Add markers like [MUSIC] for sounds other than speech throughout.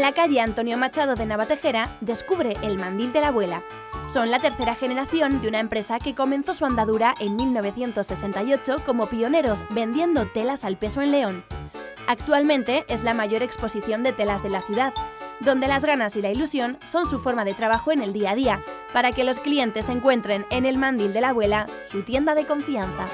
En la calle Antonio Machado de Navatejera descubre el mandil de la abuela. Son la tercera generación de una empresa que comenzó su andadura en 1968 como pioneros vendiendo telas al peso en León. Actualmente es la mayor exposición de telas de la ciudad, donde las ganas y la ilusión son su forma de trabajo en el día a día, para que los clientes encuentren en el mandil de la abuela su tienda de confianza.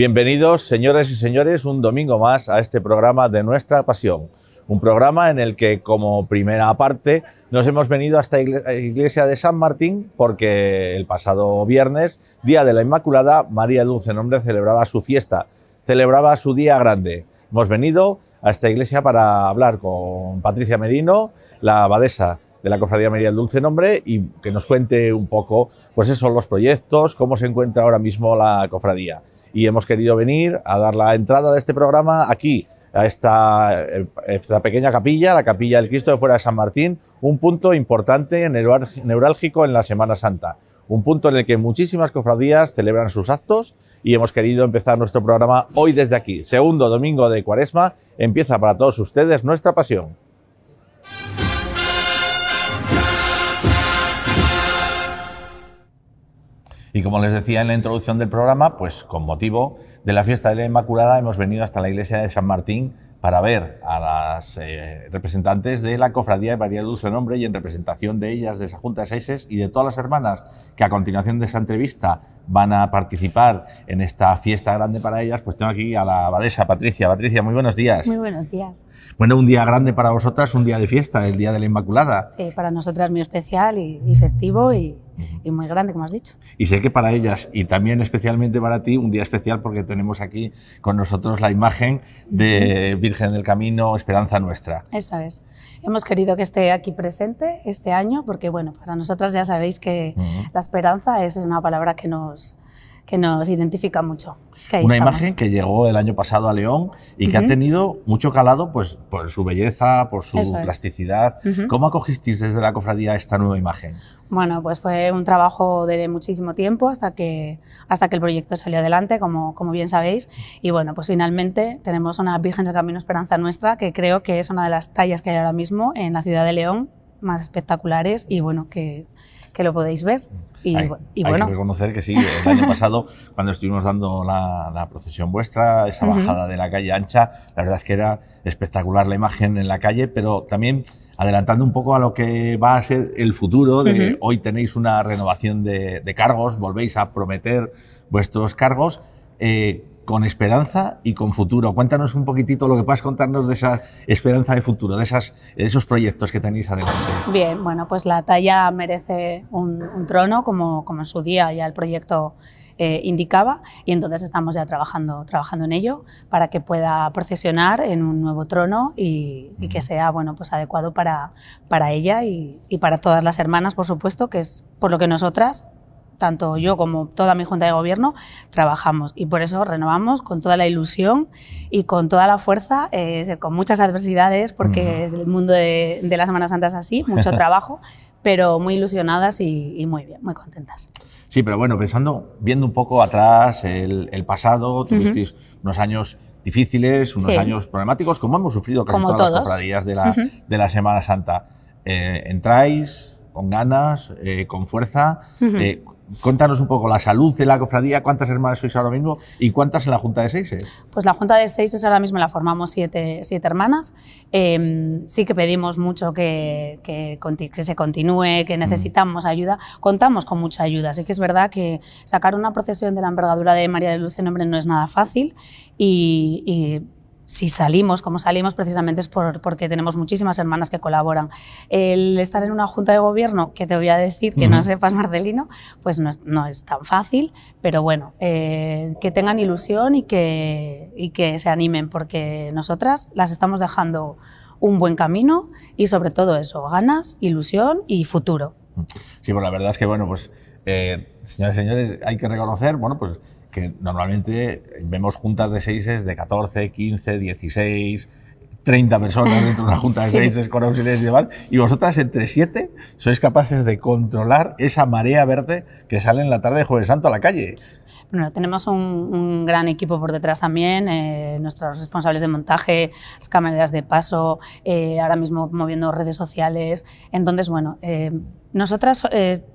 Bienvenidos, señores y señores, un domingo más a este programa de Nuestra Pasión. Un programa en el que, como primera parte, nos hemos venido hasta esta iglesia de San Martín porque el pasado viernes, día de la Inmaculada, María Dulce Nombre celebraba su fiesta, celebraba su día grande. Hemos venido a esta iglesia para hablar con Patricia Medino, la abadesa de la Cofradía María Dulce Nombre y que nos cuente un poco, pues eso, los proyectos, cómo se encuentra ahora mismo la cofradía y hemos querido venir a dar la entrada de este programa aquí, a eh, esta, pequeña capilla, la capilla del Cristo de Fuera de San Martín, un punto importante, neurálgico en la Semana Santa, un punto en el que muchísimas cofradías celebran sus actos y hemos querido empezar nuestro programa hoy desde aquí, segundo domingo de Cuaresma, empieza para todos ustedes nuestra pasión. Y como les decía en la introducción del programa, pues con motivo de la fiesta de la Inmaculada hemos venido hasta la iglesia de San Martín para ver a las eh, representantes de la Cofradía de María Dulce de Nombre y en representación de ellas, de esa Junta de Seises y de todas las hermanas que a continuación de esa entrevista van a participar en esta fiesta grande para ellas, pues tengo aquí a la abadesa Patricia. Patricia, muy buenos días. Muy buenos días. Bueno, un día grande para vosotras, un día de fiesta, el Día de la Inmaculada. Sí, para nosotras muy especial y, festivo y, y muy grande, como has dicho. Y sé que para ellas y también especialmente para ti, un día especial porque tenemos aquí con nosotros la imagen de Virgen del Camino, Esperanza Nuestra. Eso es. Hemos querido que esté aquí presente este año porque, bueno, para nosotras ya sabéis que la esperanza es una palabra que nos, que nos identifica mucho. una imagen que llegó el año pasado a León y que ha tenido mucho calado pues, por su belleza, por su plasticidad. ¿Cómo acogisteis desde la cofradía esta nueva imagen? Bueno, pues fue un trabajo de muchísimo tiempo hasta que, hasta que el proyecto salió adelante, como, como bien sabéis. Y bueno, pues finalmente tenemos una Virgen del Camino Esperanza Nuestra, que creo que es una de las tallas que hay ahora mismo en la ciudad de León, más espectaculares y bueno, que que lo podéis ver. Y, bueno. Hay que reconocer que sí, el año [LAUGHS] pasado, cuando estuvimos dando la, procesión vuestra, esa bajada de la calle ancha, la verdad es que era espectacular la imagen en la calle, pero también adelantando un poco a lo que va a ser el futuro, de hoy tenéis una renovación de, cargos, volvéis a prometer vuestros cargos. Eh, con esperanza y con futuro. Cuéntanos un poquitito lo que puedas contarnos de esa esperanza de futuro, de, esas, esos proyectos que tenéis adelante. Bien, bueno, pues la talla merece un, trono como, como en su día ya el proyecto eh, indicaba y entonces estamos ya trabajando, trabajando en ello para que pueda procesionar en un nuevo trono y, que sea bueno, pues adecuado para, para ella y para todas las hermanas, por supuesto, que es por lo que nosotras tanto yo como toda mi Junta de Gobierno, trabajamos. Y por eso renovamos con toda la ilusión y con toda la fuerza, eh, con muchas adversidades, porque es el mundo de, la Semana Santa es así, mucho [LAUGHS] trabajo, pero muy ilusionadas y, muy bien, muy contentas. Sí, pero bueno, pensando, viendo un poco atrás el, pasado, tuvisteis unos años difíciles, unos años problemáticos, como hemos sufrido casi todas las cofradías de la, Semana Santa. Eh, entráis con ganas, eh, con fuerza. Cuéntanos un poco la salud de la cofradía, cuántas hermanas sois ahora mismo y cuántas en la Junta de Seises. Pues la Junta de Seises ahora mismo la formamos siete, siete hermanas. Em, sí que pedimos mucho que, que, se continúe, que mm. necesitamos ayuda. Contamos con mucha ayuda. Así que es verdad que sacar una procesión de la envergadura de María de Luz en no es nada fácil y, y si salimos, como salimos, precisamente es por, porque tenemos muchísimas hermanas que colaboran. El estar en una junta de gobierno, que te voy a decir que no sepas, Marcelino, pues no es, tan fácil, pero bueno, eh, que tengan ilusión y que, y que se animen, porque nosotras las estamos dejando un buen camino y sobre todo eso, ganas, ilusión y futuro. Sí, pues la verdad es que, bueno, pues, eh, señores y señores, hay que reconocer, bueno, pues que normalmente vemos juntas de seises de 14, 15, 16, 30 personas dentro de una junta de seises con auxiliares y demás, y vosotras entre siete sois capaces de controlar esa marea verde que sale en la tarde de Jueves Santo a la calle. Bueno, tenemos un, gran equipo por detrás también, eh, nuestros responsables de montaje, las camareras de paso, eh, ahora mismo moviendo redes sociales. Entonces, bueno, eh, nosotras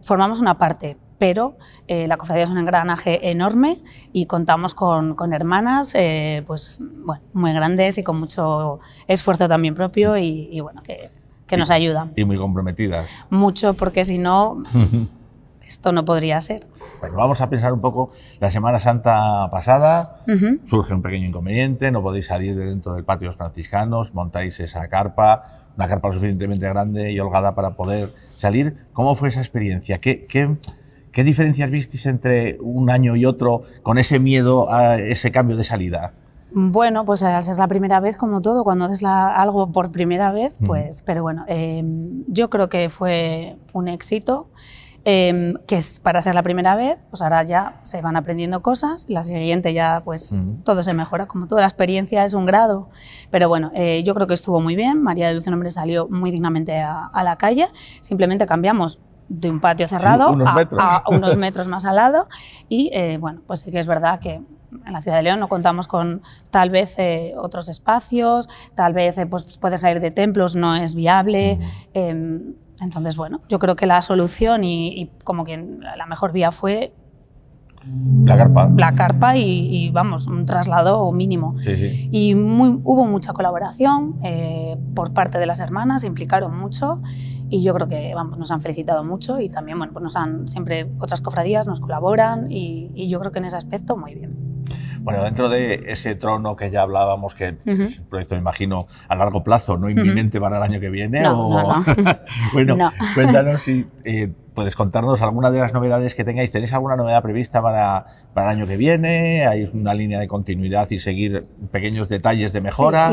formamos una parte, pero eh, la cofradía es un engranaje enorme y contamos con, hermanas eh, pues, muy grandes y con mucho esfuerzo también propio y, bueno, que, que nos ayudan. Y muy comprometidas. Mucho, porque si no, [LAUGHS] esto no podría ser. Bueno, vamos a pensar un poco, la Semana Santa pasada surge un pequeño inconveniente, no podéis salir de dentro del patio de los franciscanos, montáis esa carpa, una carpa lo suficientemente grande y holgada para poder salir. ¿Cómo fue esa experiencia? ¿Qué, qué ¿Qué diferencias visteis entre un año y otro con ese miedo a ese cambio de salida? Bueno, pues al ser la primera vez, como todo, cuando haces algo por primera vez, pues, pero bueno, em, yo creo que fue un éxito, em, que es para ser la primera vez, pues ahora ya se van aprendiendo cosas, la siguiente ya, pues todo se mejora, como toda la experiencia es un grado, pero bueno, eh, yo creo que estuvo muy bien, María de Dulce Nombre salió muy dignamente a la calle, simplemente cambiamos de un patio cerrado a, unos [LAUGHS] metros más al lado. Y eh, bueno, pues sí que es verdad que en la ciudad de León no contamos con tal vez eh, otros espacios, tal vez puedes eh, pues salir de templos, no es viable. Mm. Em, entonces, bueno, yo creo que la solución y, y como que la mejor vía fue la carpa. La carpa y, vamos, un traslado mínimo. Y hubo mucha colaboración eh, por parte de las hermanas, implicaron mucho y yo creo que nos han felicitado mucho y también bueno, pues nos han, siempre otras cofradías nos colaboran y yo creo que en ese aspecto muy bien. Bueno, dentro de ese trono que ya hablábamos, que es un proyecto, me imagino, a largo plazo, no inminente para el año que viene. [LAUGHS] bueno, cuéntanos si eh, puedes contarnos alguna de las novedades que tengáis. ¿Tenéis alguna novedad prevista para, para el año que viene? ¿Hay una línea de continuidad y seguir pequeños detalles de mejora?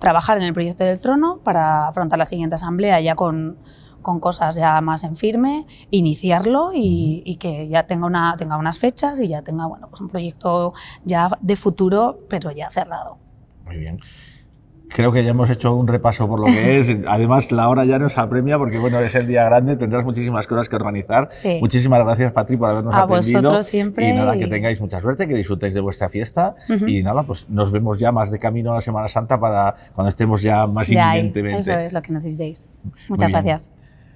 trabajar en el proyecto del trono para afrontar la siguiente asamblea ya con con cosas ya más en firme, iniciarlo y, que ya tenga, una, tenga unas fechas y ya tenga bueno, pues un proyecto ya de futuro, pero ya cerrado. Muy bien creo que ya hemos hecho un repaso por lo que es. [LAUGHS] Además, la hora ya nos apremia porque, bueno, es el día grande, tendrás muchísimas cosas que organizar. Muchísimas gracias, Patri, por habernos atendido. A siempre. Y nada, que tengáis mucha suerte, que disfrutéis de vuestra fiesta. Y nada, pues nos vemos ya más de camino a la Semana Santa para cuando estemos ya más ya Eso es lo que necesitéis. Muchas gracias.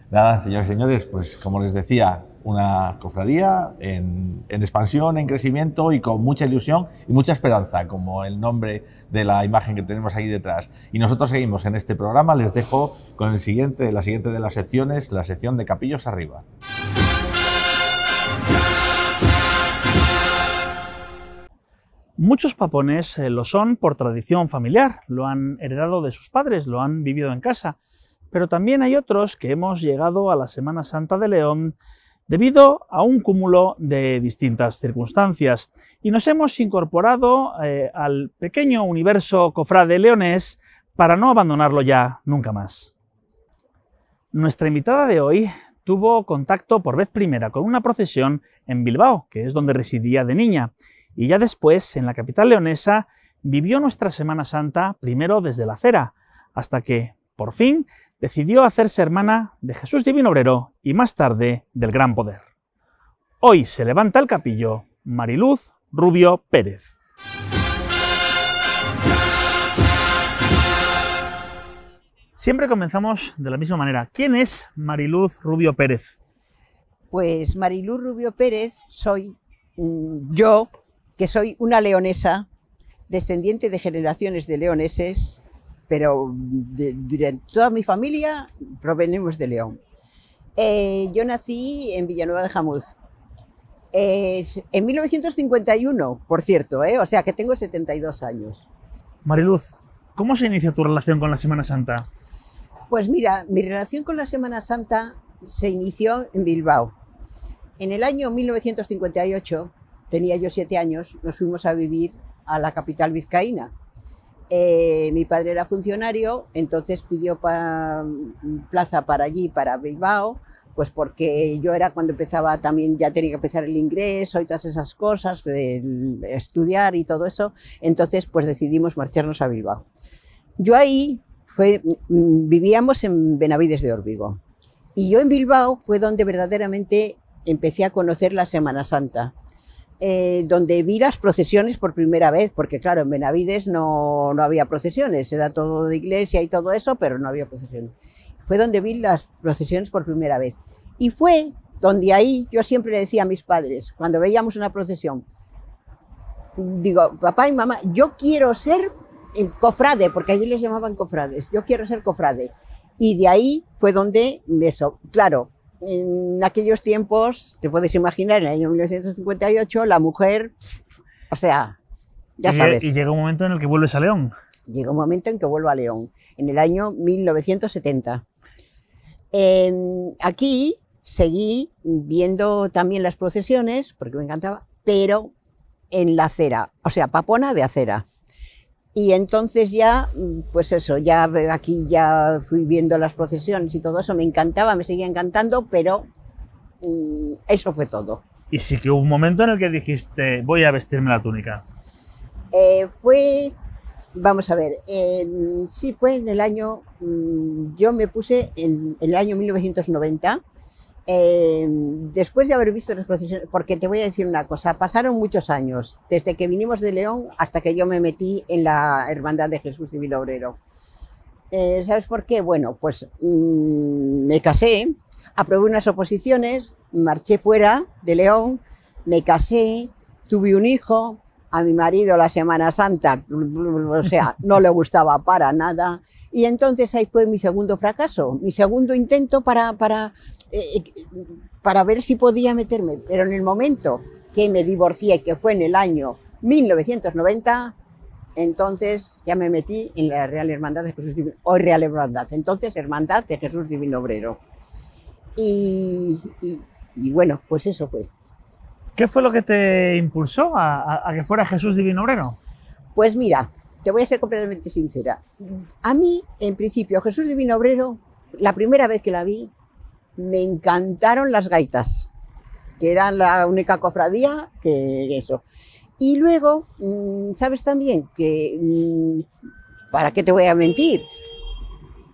Nada, señores y señores, pues como les decía, una cofradía en, expansión, en crecimiento y con mucha ilusión y mucha esperanza, como el nombre de la imagen que tenemos ahí detrás. Y nosotros seguimos en este programa, les dejo con el siguiente, la siguiente de las secciones, la sección de Capillos Arriba. Muchos papones eh, lo son por tradición familiar, lo han heredado de sus padres, lo han vivido en casa pero también hay otros que hemos llegado a la Semana Santa de León debido a un cúmulo de distintas circunstancias y nos hemos incorporado eh, al pequeño universo cofrade leonés para no abandonarlo ya nunca más. Nuestra invitada de hoy tuvo contacto por vez primera con una procesión en Bilbao, que es donde residía de niña, y ya después, en la capital leonesa, vivió nuestra Semana Santa primero desde la acera, hasta que, por fin, decidió hacerse hermana de Jesús Divino Obrero y más tarde del Gran Poder. Hoy se levanta el capillo Mariluz Rubio Pérez. Siempre comenzamos de la misma manera. ¿Quién es Mariluz Rubio Pérez? Pues Mariluz Rubio Pérez soy mm, yo, que soy una leonesa, descendiente de generaciones de leoneses, pero toda mi familia provenimos de León. Eh, yo nací en Villanueva de Jamuz. en 1951, por cierto, eh, o sea que tengo 72 años. Mariluz, ¿cómo se inicia tu relación con la Semana Santa? Pues mira, mi relación con la Semana Santa se inició en Bilbao. En el año 1958, tenía yo siete años, nos fuimos a vivir a la capital vizcaína, eh, mi padre era funcionario, entonces pidió mm, plaza para allí, para Bilbao, pues porque yo era cuando empezaba también, ya tenía que empezar el ingreso y todas esas cosas, estudiar y todo eso. Entonces, pues decidimos marcharnos a Bilbao. Yo ahí mm, mm, vivíamos en Benavides de Orbigo. Y yo en Bilbao fue donde verdaderamente empecé a conocer la Semana Santa. Eh, donde vi las procesiones por primera vez, porque claro, en Benavides no, no había procesiones, era todo de iglesia y todo eso, pero no había procesiones. Fue donde vi las procesiones por primera vez. Y fue donde ahí yo siempre le decía a mis padres, cuando veíamos una procesión, digo, papá y mamá, yo quiero ser cofrade, porque allí les llamaban cofrades, yo quiero ser cofrade. Y de ahí fue donde me... claro, en aquellos tiempos, te puedes imaginar, en el año 1958, la mujer, o sea, ya sabes. Y llega un momento en el que vuelves a León. Llega un momento en que vuelvo a León, en el año 1970. Em, aquí seguí viendo también las procesiones, porque me encantaba, pero en la acera, o sea, papona de acera. Y entonces ya, mm, pues eso, ya aquí ya fui viendo las procesiones y todo eso, me encantaba, me seguía encantando, pero mm, eso fue todo. Y sí que hubo un momento en el que dijiste, voy a vestirme la túnica. Eh, fue, vamos a ver, sí fue en el año, mm, yo me puse en, en el año 1990 Em, después de haber visto las procesiones, porque te voy a decir una cosa, pasaron muchos años, desde que vinimos de León hasta que yo me metí en la Hermandad de Jesús Civil Obrero. Eh, ¿Sabes por qué? Bueno, pues mm, me casé, aprobé unas oposiciones, marché fuera de León, me casé, tuve un hijo, a mi marido la Semana Santa, [LAUGHS] o sea, no le gustaba para nada. Y entonces ahí fue mi segundo fracaso, mi segundo intento para, para eh, eh, para ver si podía meterme. Pero en el momento que me divorcié, que fue en el año 1990, entonces ya me metí en la Real Hermandad de Jesús Divino, o Real Hermandad, entonces Hermandad de Jesús Divino Obrero. Y, bueno, pues eso fue. ¿Qué fue lo que te impulsó a, a, que fuera Jesús Divino Obrero? Pues mira, te voy a ser completamente sincera. A mí, en principio, Jesús Divino Obrero, la primera vez que la vi, me encantaron las gaitas, que eran la única cofradía que eso. Y luego, mm, ¿sabes también que, mm, para qué te voy a mentir?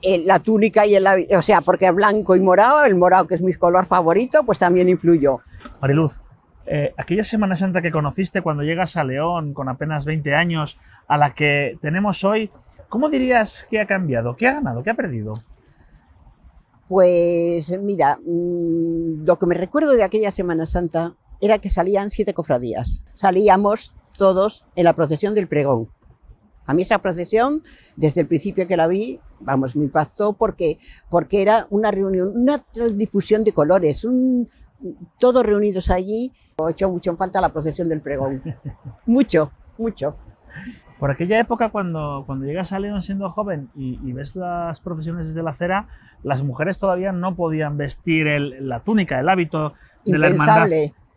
Eh, la túnica y el, o sea, porque blanco y morado, el morado que es mi color favorito, pues también influyó. Mariluz, eh, aquella Semana Santa que conociste cuando llegas a León con apenas 20 años, a la que tenemos hoy, ¿cómo dirías que ha cambiado? ¿Qué ha ganado? ¿Qué ha perdido? Pues mira, mm, lo que me recuerdo de aquella Semana Santa era que salían siete cofradías. Salíamos todos en la procesión del pregón. A mí esa procesión, desde el principio que la vi, vamos, me impactó porque, porque era una reunión, una difusión de colores, todos reunidos allí. He mucho en falta la procesión del pregón. [LAUGHS] mucho, mucho. Por aquella época, cuando, cuando llegas a León siendo joven y, ves las profesiones desde la acera, las mujeres todavía no podían vestir la túnica, el hábito de la hermandad.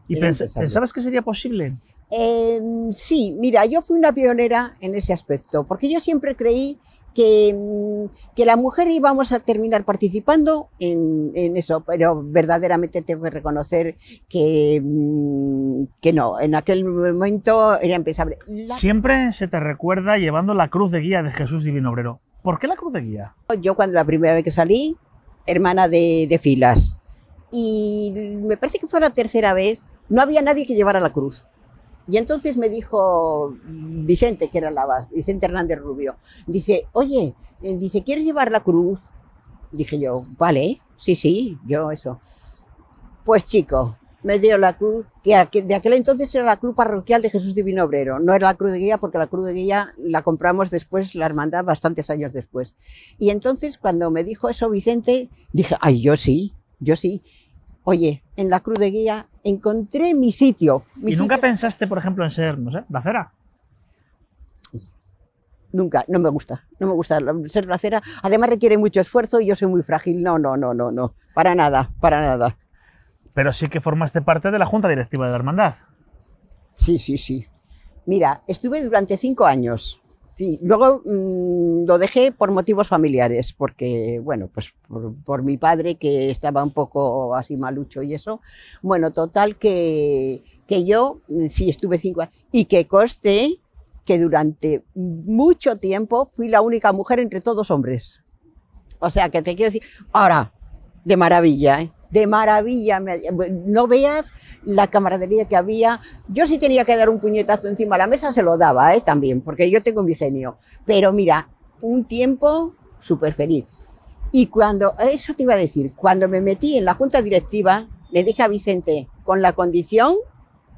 ¿Y pensabas que sería posible? Em, sí, mira, yo fui una pionera en ese aspecto, porque yo siempre creí que, mm, que, la mujer íbamos a terminar participando en, eso, pero verdaderamente tengo que reconocer que, mm, que no, en aquel momento era impensable. Siempre se te recuerda llevando la cruz de guía de Jesús Divino Obrero. ¿Por qué la cruz de guía? Yo cuando la primera vez que salí, hermana de filas, y me parece que fue la tercera vez, no había nadie que llevara la cruz. Y entonces me dijo Vicente, que era la Vicente Hernández Rubio, dice, oye, eh, dice, ¿quieres llevar la cruz? Dije yo, vale, sí, sí, yo eso. Pues chico, me dio la cruz, que de aquel entonces era la cruz parroquial de Jesús Divino Obrero, no era la cruz de guía porque la cruz de guía la compramos después, la hermandad, bastantes años después. Y entonces cuando me dijo eso Vicente, dije, ay, yo sí, yo sí oye, en la Cruz de Guía encontré mi sitio. ¿Y nunca pensaste, por ejemplo, en ser, no sé, bracera? Nunca, no me gusta, no me gusta ser cera. Además requiere mucho esfuerzo y yo soy muy frágil. No, no, no, no, no, para nada, para nada. Pero sí que formaste parte de la Junta Directiva de la Hermandad. Sí, sí, sí. Mira, estuve durante cinco años Sí, luego mm, lo dejé por motivos familiares, porque, bueno, pues por, mi padre que estaba un poco así malucho y eso. Bueno, total que, que yo mm, sí estuve cinco años y que coste que durante mucho tiempo fui la única mujer entre todos hombres. O sea, que te quiero decir, ahora, de maravilla, ¿eh? de maravilla. No veas la camaradería que había. Yo sí tenía que dar un puñetazo encima de la mesa, se lo daba ¿eh? también, porque yo tengo un genio. Pero mira, un tiempo súper feliz. Y cuando, eso te iba a decir, cuando me metí en la junta directiva, le dije a Vicente, con la condición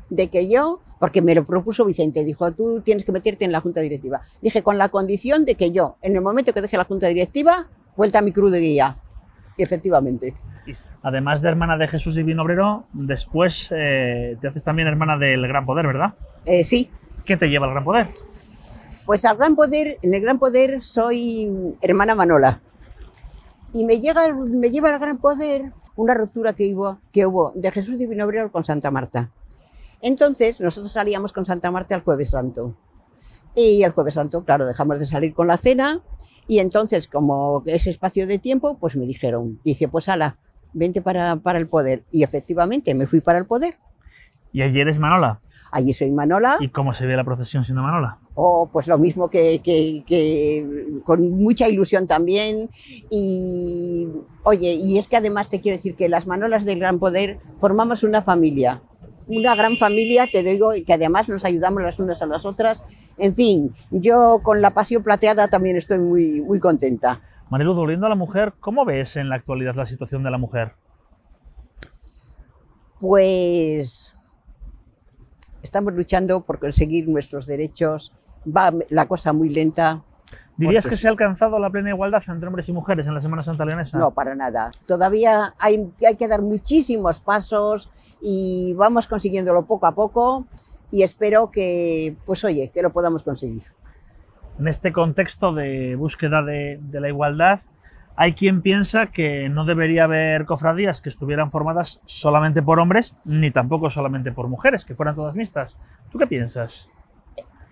de que yo, porque me lo propuso Vicente, dijo, tú tienes que meterte en la junta directiva. Dije, con la condición de que yo, en el momento que deje la junta directiva, vuelta a mi cruz de guía. Efectivamente. Además de hermana de Jesús Divino Obrero, después eh, te haces también hermana del Gran Poder, ¿verdad? Eh, sí. ¿Qué te lleva al Gran Poder? Pues al Gran Poder, en el Gran Poder soy hermana Manola. Y me, llega, me lleva al Gran Poder una ruptura que hubo, que hubo de Jesús Divino Obrero con Santa Marta. Entonces, nosotros salíamos con Santa Marta al Jueves Santo. Y al Jueves Santo, claro, dejamos de salir con la cena y entonces, como ese espacio de tiempo, pues me dijeron, dice, pues ala, vente para, para el poder. Y efectivamente me fui para el poder. ¿Y ayer eres Manola? Allí soy Manola. ¿Y cómo se ve la procesión siendo Manola? Oh, pues lo mismo que, que, que, con mucha ilusión también. Y oye, y es que además te quiero decir que las Manolas del Gran Poder formamos una familia una gran familia, te digo, y que además nos ayudamos las unas a las otras. En fin, yo con la pasión plateada también estoy muy, muy contenta. Marilu, volviendo a la mujer, ¿cómo ves en la actualidad la situación de la mujer? Pues estamos luchando por conseguir nuestros derechos, va la cosa muy lenta, ¿Dirías pues que se ha alcanzado la plena igualdad entre hombres y mujeres en la Semana Santa Leonesa? No, para nada. Todavía hay, que dar muchísimos pasos y vamos consiguiéndolo poco a poco y espero que, pues oye, que lo podamos conseguir. En este contexto de búsqueda de la igualdad, hay quien piensa que no debería haber cofradías que estuvieran formadas solamente por hombres, ni tampoco solamente por mujeres, que fueran todas mixtas. ¿Tú qué piensas?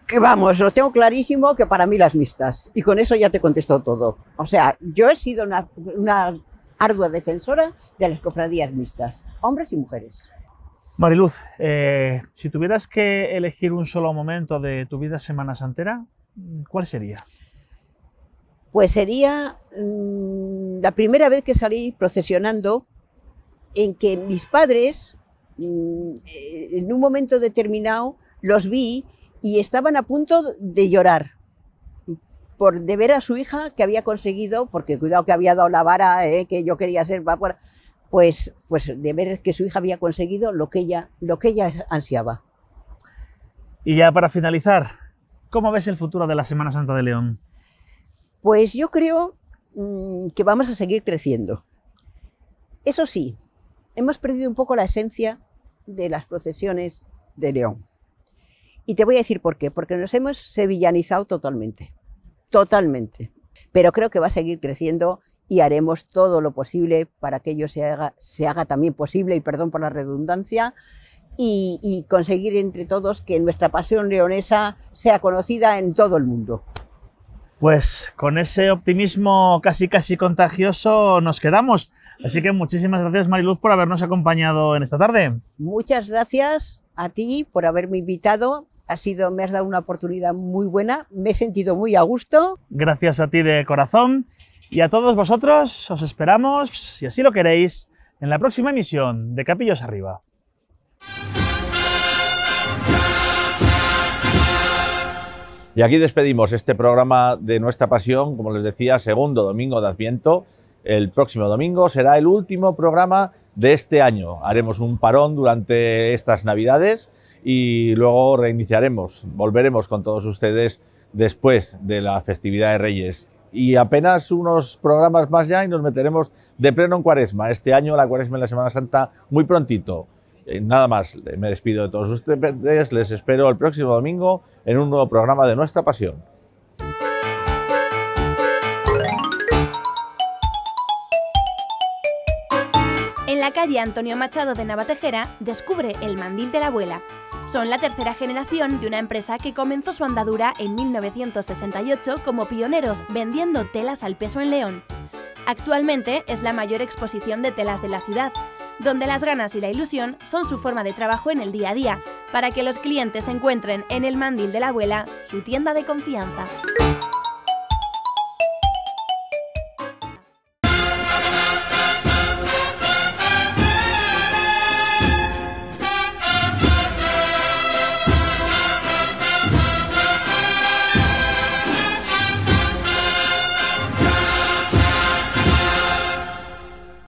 que vamos, lo tengo clarísimo que para mí las mixtas. Y con eso ya te contesto todo. O sea, yo he sido una, ardua defensora de las cofradías mixtas, hombres y mujeres. Mariluz, eh, si tuvieras que elegir un solo momento de tu vida Semana Santera, ¿cuál sería? Pues sería mm, la primera vez que salí procesionando en que mis padres, mm, eh, en un momento determinado, los vi y estaban a punto de llorar por de ver a su hija que había conseguido, porque cuidado que había dado la vara, eh, que yo quería ser papá, pues, pues de ver que su hija había conseguido lo que ella, lo que ella ansiaba. Y ya para finalizar, ¿cómo ves el futuro de la Semana Santa de León? Pues yo creo mm, que vamos a seguir creciendo. Eso sí, hemos perdido un poco la esencia de las procesiones de León. Y te voy a decir por qué, porque nos hemos sevillanizado totalmente, totalmente. Pero creo que va a seguir creciendo y haremos todo lo posible para que ello se haga, también posible, y perdón por la redundancia, y, y, conseguir entre todos que nuestra pasión leonesa sea conocida en todo el mundo. Pues con ese optimismo casi casi contagioso nos quedamos. Así que muchísimas gracias Mariluz por habernos acompañado en esta tarde. Muchas gracias a ti por haberme invitado sido, me has dado una oportunidad muy buena, me he sentido muy a gusto. Gracias a ti de corazón y a todos vosotros os esperamos, si así lo queréis, en la próxima emisión de Capillos Arriba. Y aquí despedimos este programa de Nuestra Pasión, como les decía, segundo domingo de Adviento. El próximo domingo será el último programa de este año. Haremos un parón durante estas Navidades y luego reiniciaremos, volveremos con todos ustedes después de la festividad de Reyes. Y apenas unos programas más ya y nos meteremos de pleno en cuaresma. Este año la cuaresma en la Semana Santa muy prontito. Eh, nada más, me despido de todos ustedes, les espero el próximo domingo en un nuevo programa de Nuestra Pasión. En la calle Antonio Machado de Navatejera, descubre el mandil de la abuela son la tercera generación de una empresa que comenzó su andadura en 1968 como pioneros vendiendo telas al peso en León. Actualmente es la mayor exposición de telas de la ciudad, donde las ganas y la ilusión son su forma de trabajo en el día a día, para que los clientes encuentren en el mandil de la abuela su tienda de confianza.